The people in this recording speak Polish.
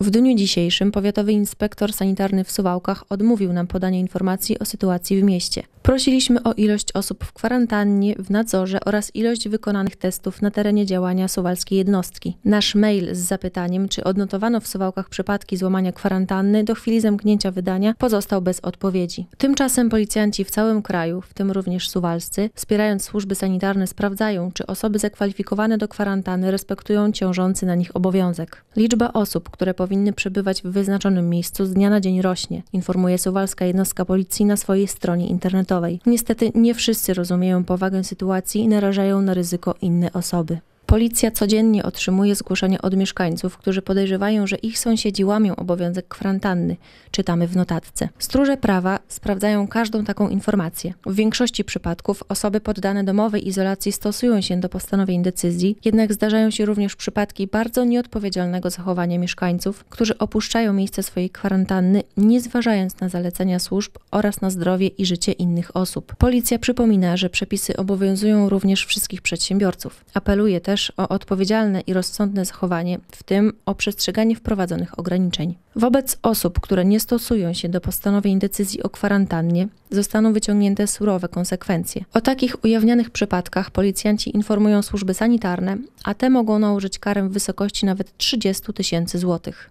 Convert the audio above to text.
W dniu dzisiejszym powiatowy inspektor sanitarny w Suwałkach odmówił nam podania informacji o sytuacji w mieście. Prosiliśmy o ilość osób w kwarantannie, w nadzorze oraz ilość wykonanych testów na terenie działania suwalskiej jednostki. Nasz mail z zapytaniem, czy odnotowano w Suwałkach przypadki złamania kwarantanny do chwili zamknięcia wydania pozostał bez odpowiedzi. Tymczasem policjanci w całym kraju, w tym również suwalscy, wspierając służby sanitarne sprawdzają, czy osoby zakwalifikowane do kwarantanny respektują ciążący na nich obowiązek. Liczba osób, które powinny przebywać w wyznaczonym miejscu z dnia na dzień rośnie, informuje suwalska jednostka policji na swojej stronie internetowej. Niestety nie wszyscy rozumieją powagę sytuacji i narażają na ryzyko inne osoby. Policja codziennie otrzymuje zgłoszenia od mieszkańców, którzy podejrzewają, że ich sąsiedzi łamią obowiązek kwarantanny, czytamy w notatce. Stróże prawa sprawdzają każdą taką informację. W większości przypadków osoby poddane domowej izolacji stosują się do postanowień decyzji, jednak zdarzają się również przypadki bardzo nieodpowiedzialnego zachowania mieszkańców, którzy opuszczają miejsce swojej kwarantanny, nie zważając na zalecenia służb oraz na zdrowie i życie innych osób. Policja przypomina, że przepisy obowiązują również wszystkich przedsiębiorców. Apeluje też, też o odpowiedzialne i rozsądne zachowanie, w tym o przestrzeganie wprowadzonych ograniczeń. Wobec osób, które nie stosują się do postanowień decyzji o kwarantannie, zostaną wyciągnięte surowe konsekwencje. O takich ujawnianych przypadkach policjanci informują służby sanitarne, a te mogą nałożyć karę w wysokości nawet 30 tysięcy złotych.